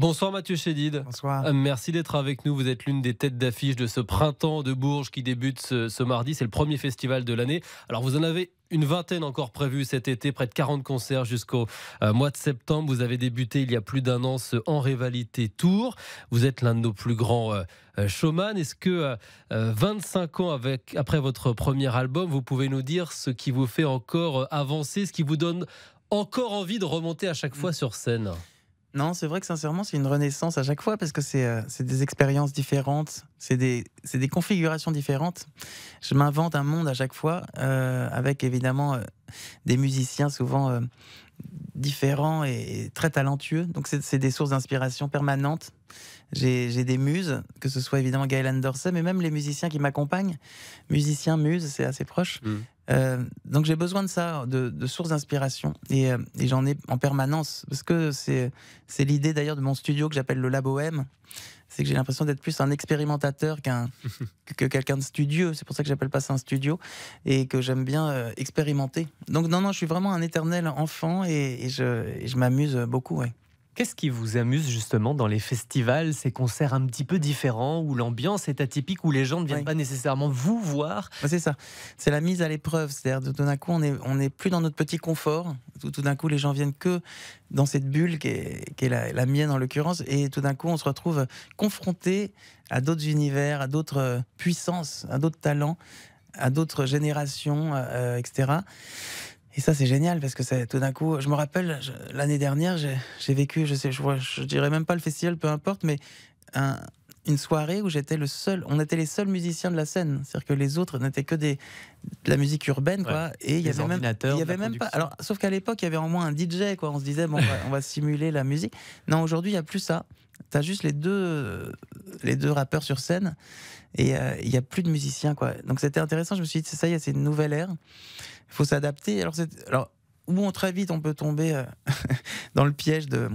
Bonsoir Mathieu Chédid. Bonsoir. Euh, merci d'être avec nous. Vous êtes l'une des têtes d'affiche de ce printemps de Bourges qui débute ce, mardi. C'est le premier festival de l'année. Alors vous en avez une vingtaine encore prévues cet été, près de 40 concerts jusqu'au euh, mois de septembre. Vous avez débuté il y a plus d'un an ce En Rivalité Tour. Vous êtes l'un de nos plus grands euh, showman. Est-ce que 25 ans après votre premier album, vous pouvez nous dire ce qui vous fait encore avancer, ce qui vous donne encore envie de remonter à chaque mm. fois sur scène non, c'est vrai que sincèrement, c'est une renaissance à chaque fois parce que c'est euh, des expériences différentes, c'est des, configurations différentes. Je m'invente un monde à chaque fois euh, avec évidemment euh, des musiciens souvent différents et, très talentueux. Donc, c'est des sources d'inspiration permanentes. J'ai des muses, que ce soit évidemment Gaël Anderson, mais même les musiciens qui m'accompagnent. Musiciens, muses, c'est assez proche. Mmh. Euh, donc j'ai besoin de ça, de, sources d'inspiration, euh, et, j'en ai en permanence, parce que c'est l'idée d'ailleurs de mon studio que j'appelle le M c'est que j'ai l'impression d'être plus un expérimentateur qu'un que quelqu'un de studieux, c'est pour ça que j'appelle pas ça un studio, et que j'aime bien euh, expérimenter. Donc non, non, je suis vraiment un éternel enfant, et, je, m'amuse beaucoup, ouais. Qu'est-ce qui vous amuse justement dans les festivals, ces concerts un petit peu différents, où l'ambiance est atypique, où les gens ne viennent pas nécessairement vous voir C'est ça, c'est la mise à l'épreuve. C'est-à-dire, tout d'un coup, on n'est plus dans notre petit confort. Tout, d'un coup, les gens viennent que dans cette bulle qui est, la, mienne en l'occurrence, et tout d'un coup, on se retrouve confronté à d'autres univers, à d'autres euh, puissances, à d'autres talents, à d'autres générations, euh, euh, etc. Et ça, c'est génial parce que c'est tout d'un coup. Je me rappelle l'année dernière, j'ai vécu, je sais, je, je dirais même pas le festival, peu importe, mais une soirée où j'étais le seul. On était les seuls musiciens de la scène, c'est-à-dire que les autres n'étaient que des de la musique urbaine, quoi. Et il y avait même, même pas. Alors, sauf qu'à l'époque, il y avait au moins un DJ, quoi. On se disait, bon, on va, simuler la musique. Non, aujourd'hui, il y a plus ça. T'as juste les deux, euh, les deux rappeurs sur scène et euh, il n'y a plus de musiciens, quoi. Donc c'était intéressant. Je me suis dit, ça y est, c'est une nouvelle ère. Il faut s'adapter. Alors, alors, très vite, on peut tomber euh, dans le piège de,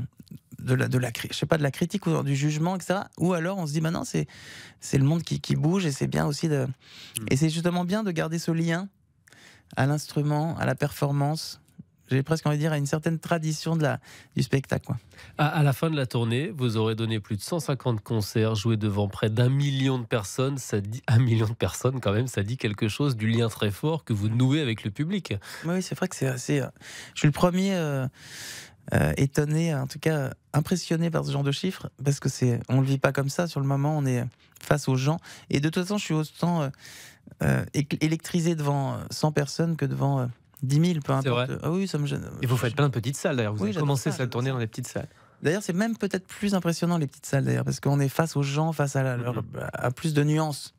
de la, je sais pas, de la critique ou du jugement, etc. Ou alors on se dit, maintenant, bah c'est, c'est le monde qui, bouge et c'est bien aussi de. Mm. Et c'est justement bien de garder ce lien à l'instrument, à la performance, j'ai presque envie de dire, à une certaine tradition de la, du spectacle. Quoi. À, la fin de la tournée, vous aurez donné plus de 150 concerts, joué devant près d'un million de personnes. Ça dit, un million de personnes, quand même, ça dit quelque chose du lien très fort que vous nouez avec le public. Oui, c'est vrai que c'est assez. Euh, je suis le premier. Euh, euh, étonné, en tout cas impressionné par ce genre de chiffres, parce que c'est, on le vit pas comme ça sur le moment, on est face aux gens. Et de toute façon, je suis autant électrisé devant 100 personnes que devant 10 000, peu importe. Ah oui, ça me gêne. Et vous faites plein de petites salles d'ailleurs. Vous avez commencé ça, cette tournée dans les petites salles. D'ailleurs, c'est même peut-être plus impressionnant les petites salles d'ailleurs, parce qu'on est face aux gens, face à, leur, à plus de nuances.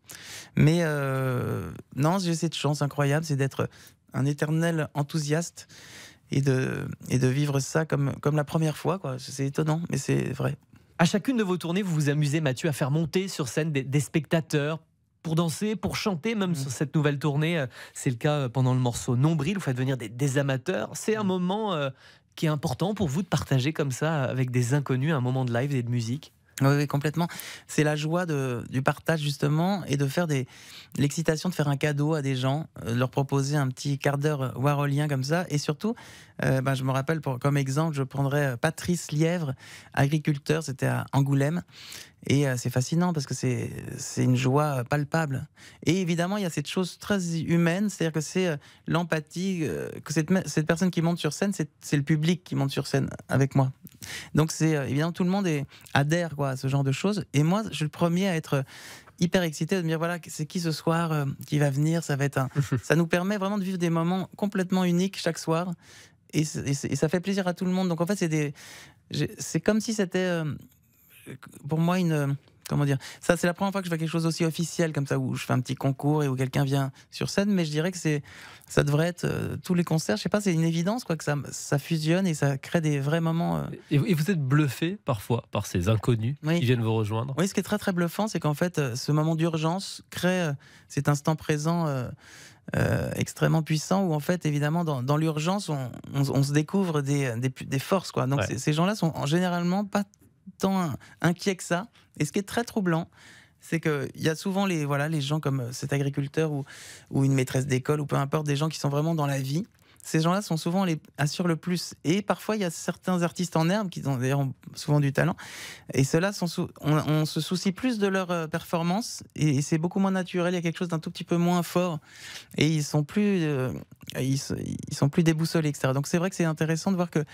Mais euh, non, j'ai cette chance incroyable, c'est d'être un éternel enthousiaste et de, et de vivre ça comme, comme la première fois. C'est étonnant, mais c'est vrai. À chacune de vos tournées, vous vous amusez, Mathieu, à faire monter sur scène des, des spectateurs pour danser, pour chanter, même mm. sur cette nouvelle tournée. Euh, c'est le cas euh, pendant le morceau Nombril, vous faites venir des, amateurs. C'est un mm. moment euh, qui est important pour vous de partager comme ça avec des inconnus un moment de live et de musique oui, complètement. C'est la joie du partage justement et de faire l'excitation de faire un cadeau à des gens, euh, leur proposer un petit quart d'heure euh, warolien comme ça. Et surtout, euh, bah, je me rappelle comme exemple, je prendrais Patrice Lièvre, agriculteur, c'était à Angoulême. Et c'est fascinant parce que c'est une joie palpable. Et évidemment, il y a cette chose très humaine, c'est-à-dire que c'est l'empathie, que cette personne qui monte sur scène, c'est le public qui monte sur scène avec moi. Donc c'est euh, évidemment tout le monde est, adhère quoi, à ce genre de choses. Et moi, je suis le premier à être euh, hyper excité de me dire voilà c'est qui ce soir euh, qui va venir ça va être ça nous permet vraiment de vivre des moments complètement uniques chaque soir et, ça fait plaisir à tout le monde donc en fait c'est des c'est comme si c'était pour moi une comment dire Ça, c'est la première fois que je fais quelque chose aussi officiel comme ça, où je fais un petit concours et où quelqu'un vient sur scène. Mais je dirais que c'est, ça devrait être euh, tous les concerts. Je sais pas, c'est une évidence quoi que ça, ça fusionne et ça crée des vrais moments. Euh. Et, vous êtes bluffé parfois par ces inconnus qui viennent vous rejoindre. Oui, ce qui est très très bluffant, c'est qu'en fait, euh, ce moment d'urgence crée cet instant présent. extrêmement puissant où en fait évidemment dans, l'urgence on, se découvre des, des, forces quoi donc ces gens là sont généralement pas tant inquiet que ça. Et ce qui est très troublant, c'est qu'il y a souvent les, voilà, les gens comme cet agriculteur ou, ou une maîtresse d'école ou peu importe, des gens qui sont vraiment dans la vie ces gens-là sont souvent les assurent le plus. Et parfois, il y a certains artistes en herbe qui ont souvent du talent. Et ceux-là, sont on, se soucie plus de leur euh, performance et, c'est beaucoup moins naturel. Il y a quelque chose d'un tout petit peu moins fort. Et ils sont plus, euh, ils, ils, sont plus déboussolés, etc. Donc c'est vrai que c'est intéressant de voir que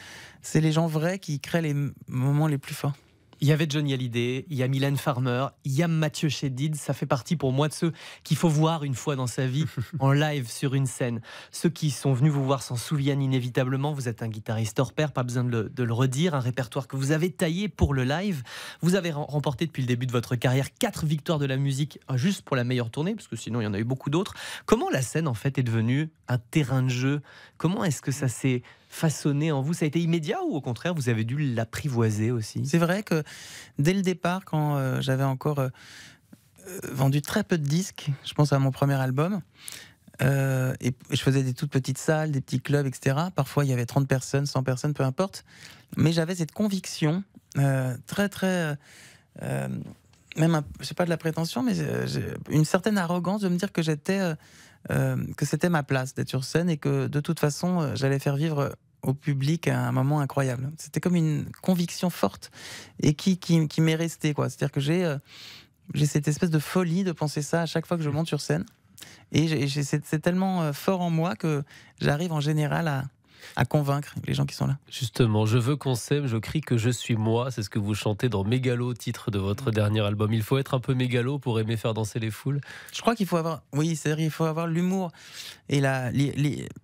c'est les gens vrais qui créent les moments les plus forts. Il y avait Johnny Hallyday, il y a Mylène Farmer, il y a Mathieu Chedid, Ça fait partie pour moi de ceux qu'il faut voir une fois dans sa vie en live sur une scène. Ceux qui sont venus vous voir s'en souviennent inévitablement. Vous êtes un guitariste hors pair, pas besoin de le, de le redire. Un répertoire que vous avez taillé pour le live. Vous avez remporté depuis le début de votre carrière quatre victoires de la musique euh, juste pour la meilleure tournée, parce que sinon il y en a eu beaucoup d'autres. Comment la scène en fait est devenue un terrain de jeu Comment est-ce que ça s'est façonné en vous Ça a été immédiat ou au contraire, vous avez dû l'apprivoiser aussi C'est vrai que dès le départ, quand euh, j'avais encore euh, euh, vendu très peu de disques, je pense à mon premier album, et, je faisais des toutes petites salles, des petits clubs, etc. Parfois, il y avait 30 personnes, 100 personnes, peu importe. Mais j'avais cette conviction très, très même, je sais pas de la prétention, mais une certaine arrogance de me dire que j'étais euh, que c'était ma place d'être sur scène et que de toute façon, euh, j'allais faire vivre au public un moment incroyable. C'était comme une conviction forte et qui, qui, m'est restée. Quoi. C'est-à-dire que j'ai, euh, j'ai cette espèce de folie de penser ça à chaque fois que je monte sur scène. Et c'est tellement fort en moi que j'arrive en général à, à convaincre les gens qui sont là. Justement, je veux qu'on s'aime, je crie que je suis moi. C'est ce que vous chantez dans Mégalo, titre de votre mm. dernier album. Il faut être un peu mégalo pour aimer faire danser les foules. Je crois qu'il faut avoir, oui, il faut avoir l'humour et la,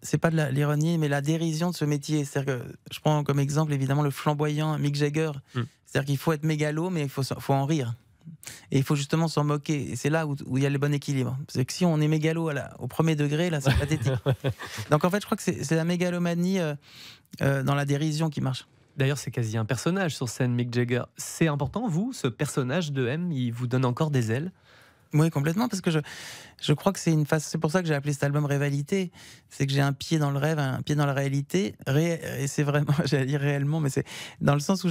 c'est pas de l'ironie, mais la dérision de ce métier. cest que je prends comme exemple évidemment le flamboyant Mick Jagger. il mm. C'est-à-dire qu'il faut être mégalo, mais il faut, faut en rire. Et il faut justement s'en moquer. Et c'est là où, il y a le bon équilibre. C'est que si on est mégalo à au premier degré, là, c'est pathétique. Donc en fait, je crois que c'est la mégalomanie euh, euh, dans la dérision qui marche. D'ailleurs, c'est quasi un personnage sur scène, Mick Jagger. C'est important, vous, ce personnage de M, il vous donne encore des ailes oui, complètement, parce que je, je crois que c'est une phase. C'est pour ça que j'ai appelé cet album Révalité. C'est que j'ai un pied dans le rêve, un pied dans la réalité. et c'est vraiment, j'allais dire réellement, mais c'est dans le sens où,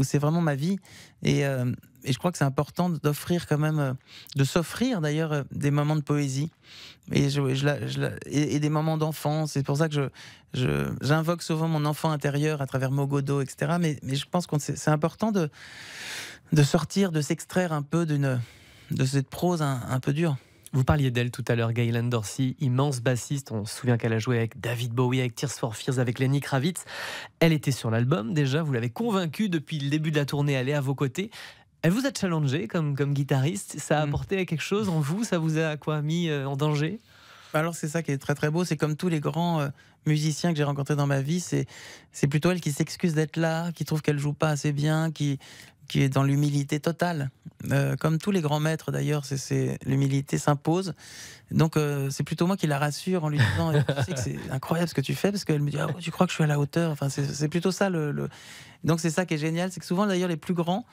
c'est vraiment ma vie. Euh, et, je crois que c'est important d'offrir quand même, euh, de s'offrir d'ailleurs euh, des moments de poésie et, je, et, des moments d'enfance. C'est pour ça que j'invoque souvent mon enfant intérieur à travers Mogodo, etc. Mais, je pense que c'est important de, de sortir, de s'extraire un peu d'une de cette prose un, peu dure. Vous parliez d'elle tout à l'heure, Gaylan Dorsey, immense bassiste. On se souvient qu'elle a joué avec David Bowie, avec Tears for Fears, avec Lenny Kravitz. Elle était sur l'album déjà, vous l'avez convaincue depuis le début de la tournée, elle est à vos côtés. Elle vous a challengé comme, comme guitariste, ça a mm. apporté quelque chose en vous, ça vous a quoi mis euh, en danger bah alors c'est ça qui est très très beau, c'est comme tous les grands euh, musiciens que j'ai rencontrés dans ma vie, c'est plutôt elle qui s'excuse d'être là, qui trouve qu'elle joue pas assez bien, qui qui est dans l'humilité totale. Euh, comme tous les grands maîtres d'ailleurs, c'est, l'humilité s'impose. Donc euh, c'est plutôt moi qui la rassure en lui disant c'est incroyable ce que tu fais parce qu'elle me dit ah tu crois que je suis à la hauteur. Enfin c'est, plutôt ça le, donc c'est ça qui est génial, c'est que souvent d'ailleurs les plus grands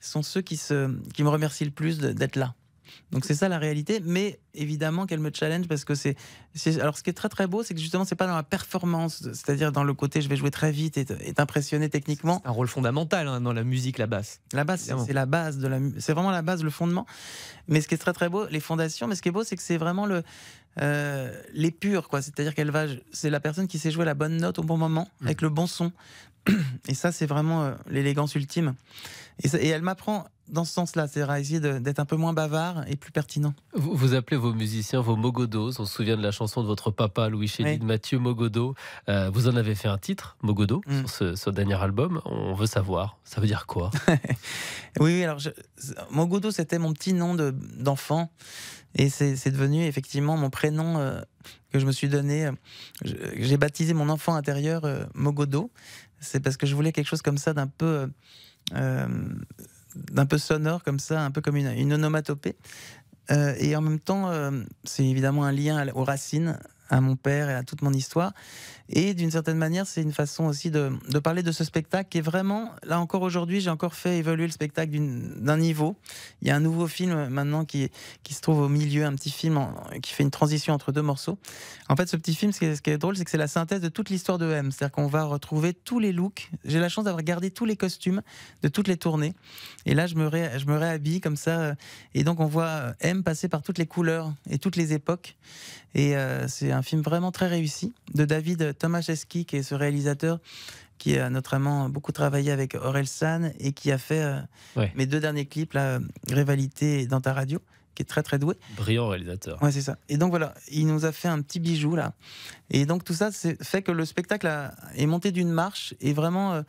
sont ceux qui se qui me remercient le plus d'être là. Donc c'est ça la réalité, mais évidemment qu'elle me challenge parce que c'est, alors ce qui est très très beau, c'est que justement c'est pas dans la performance, c'est-à-dire dans le côté je vais jouer très vite et, et t'impressionner techniquement. un rôle fondamental hein, dans la musique, la basse. La basse, c'est la base de la, c'est vraiment la base, le fondement. Mais ce qui est très très beau, les fondations. Mais ce qui est beau, c'est que c'est vraiment le euh, les l'épure, quoi. C'est-à-dire qu'elle va, c'est la personne qui sait jouer la bonne note au bon moment mmh. avec le bon son. Et ça, c'est vraiment euh, l'élégance ultime. Et, elle m'apprend dans ce sens-là, c'est-à-dire d'être un peu moins bavard et plus pertinent. Vous, appelez vos musiciens vos mogodos. On se souvient de la chanson de votre papa, Louis Chédid, Mathieu Mogodo. Euh, vous en avez fait un titre, Mogodo, mm. sur ce, dernier album. On veut savoir, ça veut dire quoi Oui, alors Mogodo, c'était mon petit nom d'enfant. et c'est devenu effectivement mon prénom euh, que je me suis donné. J'ai baptisé mon enfant intérieur Mogodo c'est parce que je voulais quelque chose comme ça d'un peu, euh, euh, d'un peu sonore, comme ça, un peu comme une, onomatopée. Euh, et en même temps, c'est évidemment un lien aux racines, à mon père et à toute mon histoire. Et d'une certaine manière, c'est une façon aussi de, parler de ce spectacle qui est vraiment, là encore aujourd'hui, j'ai encore fait évoluer le spectacle d'un niveau. Il y a un nouveau film euh, maintenant qui, qui se trouve au milieu, un petit film qui fait une transition entre deux morceaux. En fait, ce petit film, ce qui est, drôle, c'est que c'est la synthèse de toute l'histoire de M. C'est-à-dire qu'on va retrouver tous les looks. J'ai la chance d'avoir gardé tous les costumes de toutes les tournées. Et là, je me, ré, je me réhabille comme ça. Euh, et donc, on voit euh, M passer par toutes les couleurs et toutes les époques. Et c'est un un film vraiment très réussi de David Tomaszewski, qui est ce réalisateur qui euh, a notamment beaucoup travaillé avec Aurel San et qui a fait euh, mes deux derniers clips, la euh, Rivalité dans ta radio, qui est très très doué. Brillant réalisateur. Ouais, c'est ça. Et donc voilà, il nous a fait un petit bijou là. Et donc tout ça fait que le spectacle est monté d'une marche et vraiment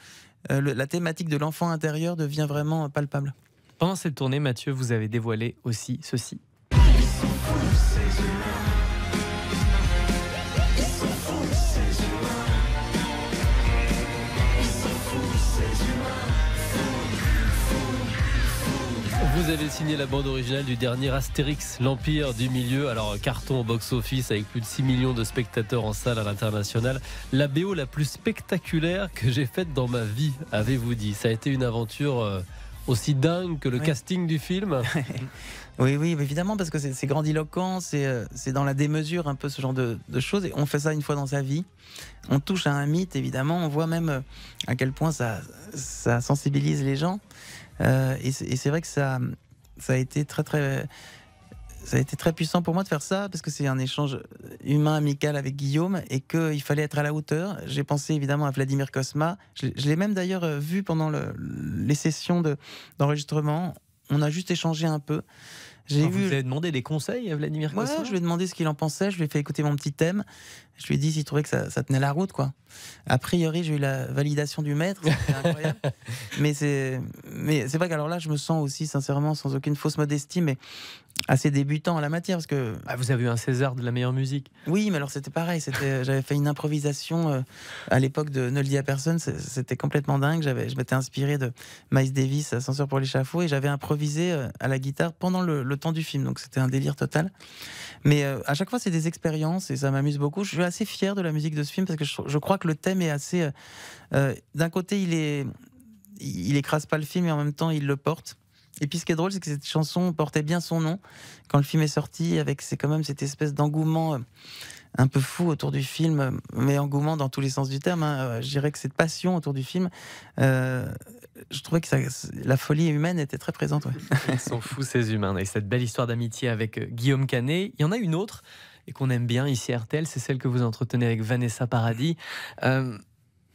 la thématique de l'enfant intérieur devient vraiment palpable. Pendant cette tournée, Mathieu, vous avez dévoilé aussi ceci. signé la bande originale du dernier Astérix, l'Empire du Milieu. Alors, carton au box-office avec plus de 6 millions de spectateurs en salle à l'international. La BO la plus spectaculaire que j'ai faite dans ma vie, avez-vous dit. Ça a été une aventure euh, aussi dingue que le casting du film Oui, oui, évidemment, parce que c'est grandiloquent, euh, c'est dans la démesure un peu ce genre de, choses, et on fait ça une fois dans sa vie. On touche à un mythe, évidemment, on voit même euh, à quel point ça, ça sensibilise les gens. et c'est vrai que ça, ça a été très très ça a été très puissant pour moi de faire ça parce que c'est un échange humain amical avec Guillaume et qu'il fallait être à la hauteur. J'ai pensé évidemment à Vladimir Kosma. Je, l'ai même d'ailleurs euh, vu pendant le, les sessions d'enregistrement. on a juste échangé un peu. J'ai Vous avez demandé des conseils à Vladimir Kosma je lui ai demandé ce qu'il en pensait. Je lui ai fait écouter mon petit thème. Je lui ai dit s'il trouvait que ça, tenait la route, quoi. A priori, j'ai eu la validation du maître, c'était incroyable. mais c'est, mais c'est vrai qu'alors là, je me sens aussi, sincèrement, sans aucune fausse modestie, mais assez débutant en la matière, parce que. Ah, vous avez eu un César de la meilleure musique. Oui, mais alors c'était pareil. C'était, euh, j'avais fait une improvisation euh, à l'époque de Ne le dis à personne. C'était complètement dingue. J'avais, je m'étais inspiré de Miles Davis, Ascenseur pour l'échafaud, et j'avais improvisé euh, à la guitare pendant le, temps du film. Donc c'était un délire total. Mais à chaque fois, c'est des expériences et ça m'amuse beaucoup. Je assez fier de la musique de ce film parce que je, crois que le thème est assez. Euh, euh, d'un côté, il est, il écrase pas le film et en même temps, il le porte. Et puis ce qui est drôle, c'est que cette chanson portait bien son nom quand le film est sorti, avec c'est quand même cette espèce d'engouement euh, un peu fou autour du film, mais engouement dans tous les sens du terme. Hein. Je dirais que cette passion autour du film, je trouvais que ça, la folie humaine était très présente. Ils sont fous ces humains. Et cette belle histoire d'amitié avec Guillaume Canet, il y en a une autre et qu'on aime bien ici à RTL, c'est celle que vous entretenez avec Vanessa Paradis. Euh,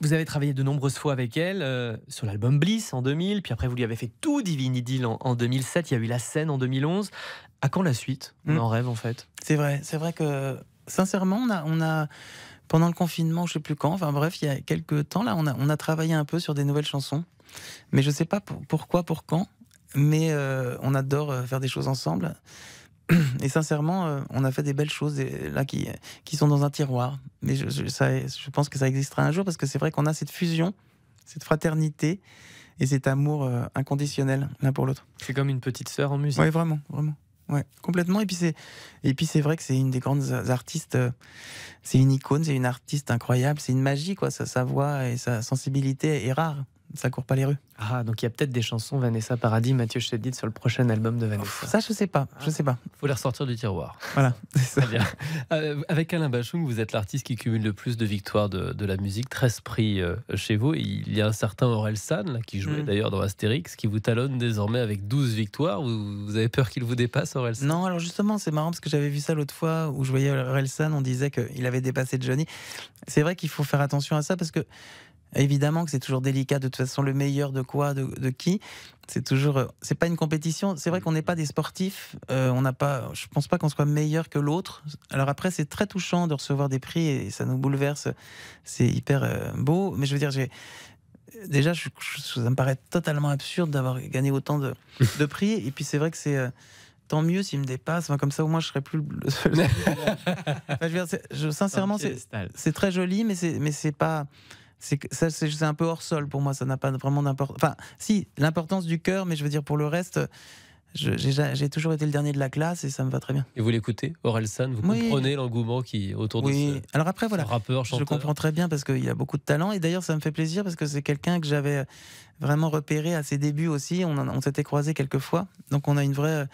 vous avez travaillé de nombreuses fois avec elle euh, sur l'album Bliss en 2000, puis après vous lui avez fait tout Divine Idyll en, 2007, il y a eu la scène en 2011. À quand la suite On hmm. en rêve en fait. C'est vrai, c'est vrai que sincèrement, on a, pendant le confinement, je sais plus quand, enfin bref, il y a quelques temps là, on a, on a travaillé un peu sur des nouvelles chansons, mais je sais pas pourquoi, pour quand, mais euh, on adore faire des choses ensemble. et sincèrement, euh, on a fait des belles choses là qui, qui sont dans un tiroir. Mais je, je, pense que ça existera un jour parce que c'est vrai qu'on a cette fusion, cette fraternité et cet amour euh, inconditionnel l'un pour l'autre. C'est comme une petite sœur en musique. Oui, vraiment, vraiment. Ouais, complètement. Et puis c'est, et puis c'est vrai que c'est une des grandes artistes. Euh, c'est une icône, c'est une artiste incroyable. C'est une magie, quoi. sa voix et sa sensibilité est rare ça court pas les rues. Ah, donc il y a peut-être des chansons Vanessa Paradis, Mathieu Chedid sur le prochain album de Vanessa. Ça, je sais pas, je sais pas. Ah. Faut les ressortir du tiroir. Voilà, c'est ça. Euh, avec Alain Bachung, vous êtes l'artiste qui cumule le plus de victoires de, la musique, 13 prix euh, chez vous. Il y a un certain Aurel San, qui jouait mm. d'ailleurs dans Astérix, qui vous talonne désormais avec 12 victoires. Vous, vous avez peur qu'il vous dépasse, Aurel San Non, alors justement, c'est marrant parce que j'avais vu ça l'autre fois où je voyais Aurel San, on disait qu'il avait dépassé Johnny. C'est vrai qu'il faut faire attention à ça parce que Évidemment que c'est toujours délicat, de toute façon, le meilleur de quoi, de, qui. C'est toujours. Euh, c'est pas une compétition. C'est vrai mm. qu'on n'est pas des sportifs. Euh, on n'a pas. Je pense pas qu'on soit meilleur que l'autre. Alors après, c'est très touchant de recevoir des prix et ça nous bouleverse. C'est hyper euh, beau. Mais je veux dire, j'ai déjà, ça me paraît totalement absurde d'avoir gagné autant de, de, prix. Et puis c'est vrai que c'est tant mieux s'il me dépasse. comme ça, au moins, je serai plus le seul. je veux dire, sincèrement, c'est très joli, mais c'est pas c'est un peu hors sol pour moi ça n'a pas vraiment d'importance enfin si l'importance du cœur mais je veux dire pour le reste j'ai toujours été le dernier de la classe et ça me va très bien. Et vous l'écoutez, Orelsan Vous comprenez l'engouement qui autour de de ce Alors après, voilà, rappeur, chanteur. je comprends très bien parce qu'il a beaucoup de talent. Et d'ailleurs, ça me fait plaisir parce que c'est quelqu'un que j'avais vraiment repéré à ses débuts aussi. On, on s'était croisés quelques fois. Donc on a une vraie,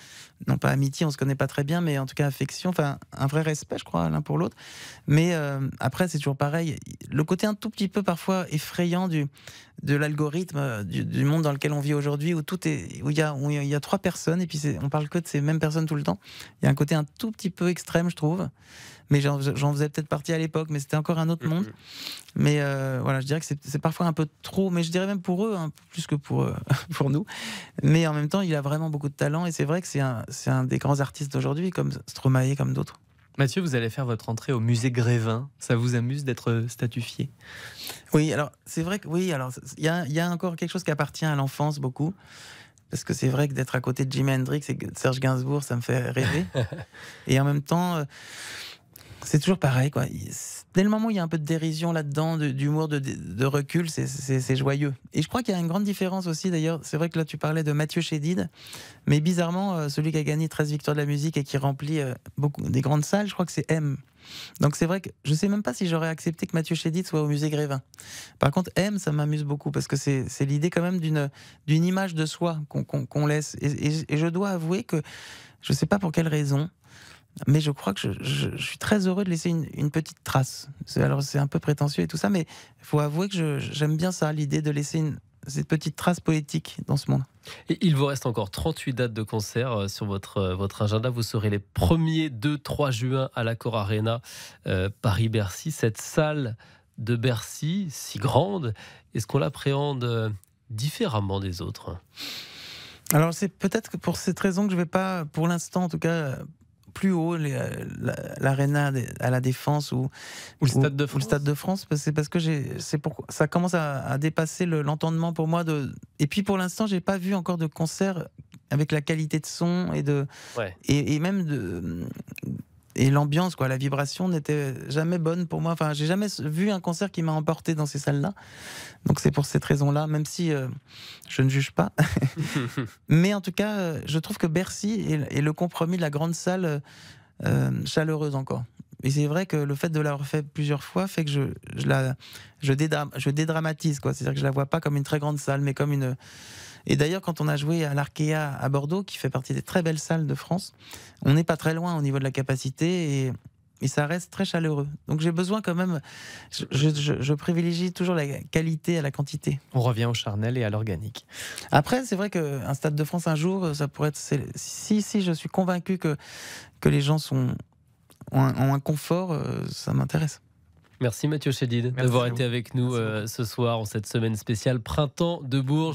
non pas amitié, on se connaît pas très bien, mais en tout cas affection, enfin un vrai respect, je crois, l'un pour l'autre. Mais euh, après, c'est toujours pareil. Le côté un tout petit peu parfois effrayant du de l'algorithme euh, du, monde dans lequel on vit aujourd'hui, où tout est, où il y a, il y trois personnes et puis on parle que de ces mêmes personnes tout le temps. Il y a un côté un tout petit peu extrême, je trouve. Mais j'en faisais peut-être partie à l'époque, mais c'était encore un autre monde. Mm-hmm. Mais euh, voilà, je dirais que c'est parfois un peu trop, mais je dirais même pour eux, hein, plus que pour, euh, pour nous. Mais en même temps, il a vraiment beaucoup de talent et c'est vrai que c'est un, un des grands artistes d'aujourd'hui, comme Stromae, comme d'autres. Mathieu, vous allez faire votre entrée au musée Grévin. Ça vous amuse d'être statufié Oui, alors c'est vrai que oui, alors il y, y a, encore quelque chose qui appartient à l'enfance beaucoup. Parce que c'est vrai que d'être à côté de Jimi Hendrix et de Serge Gainsbourg, ça me fait rêver. et en même temps, euh, c'est toujours pareil, quoi. Dès le moment où il y a un peu de dérision là-dedans, d'humour, de, recul, c'est joyeux. Et je crois qu'il y a une grande différence aussi, d'ailleurs. C'est vrai que là, tu parlais de Mathieu Chédid, mais bizarrement, euh, celui qui a gagné 13 victoires de la musique et qui remplit euh, beaucoup des grandes salles, je crois que c'est M. Donc c'est vrai que je ne sais même pas si j'aurais accepté que Mathieu Chédid soit au musée Grévin. Par contre, M, ça m'amuse beaucoup parce que c'est l'idée quand même d'une image de soi qu'on laisse. Et, je dois avouer que je ne sais pas pour quelle raison, mais je crois que je, suis très heureux de laisser une, petite trace. Alors c'est un peu prétentieux et tout ça, mais il faut avouer que j'aime bien ça, l'idée de laisser une, cette petite trace poétique dans ce monde. Et il vous reste encore 38 dates de concert euh, sur votre, euh, votre agenda. Vous serez les premiers 2-3 juin à Cor Arena euh, Paris-Bercy. Cette salle de Bercy, si grande, est-ce qu'on l'appréhende différemment des autres alors c'est peut-être pour cette raison que je ne vais pas, pour l'instant en tout cas, plus haut euh, l'arena à la défense ou, le stade de France. c'est parce que ça commence à, dépasser l'entendement pour moi de et puis pour l'instant j'ai pas vu encore de concert avec la qualité de son et de et, même de et l'ambiance, quoi, la vibration n'était jamais bonne pour moi. Enfin, j'ai jamais vu un concert qui m'a emporté dans ces salles-là. Donc c'est pour cette raison-là, même si euh, je ne juge pas. Mais en tout cas, euh, je trouve que Bercy est, le compromis de la grande salle euh, chaleureuse encore. Et c'est vrai que le fait de l'avoir fait plusieurs fois fait que je, la, je dédramatise, quoi. C'est-à-dire que je la vois pas comme une très grande salle, mais comme une et d'ailleurs, quand on a joué à l'Arkea à Bordeaux, qui fait partie des très belles salles de France, on n'est pas très loin au niveau de la capacité et, ça reste très chaleureux. Donc j'ai besoin quand même, je, privilégie toujours la qualité à la quantité. On revient au charnel et à l'organique. Après, c'est vrai qu'un Stade de France un jour, ça pourrait être... Si, si, je suis convaincu que, que les gens sont, ont, un, confort, euh, ça m'intéresse. Merci Mathieu Chédid d'avoir été avec nous euh, ce soir en cette semaine spéciale Printemps de Bourges.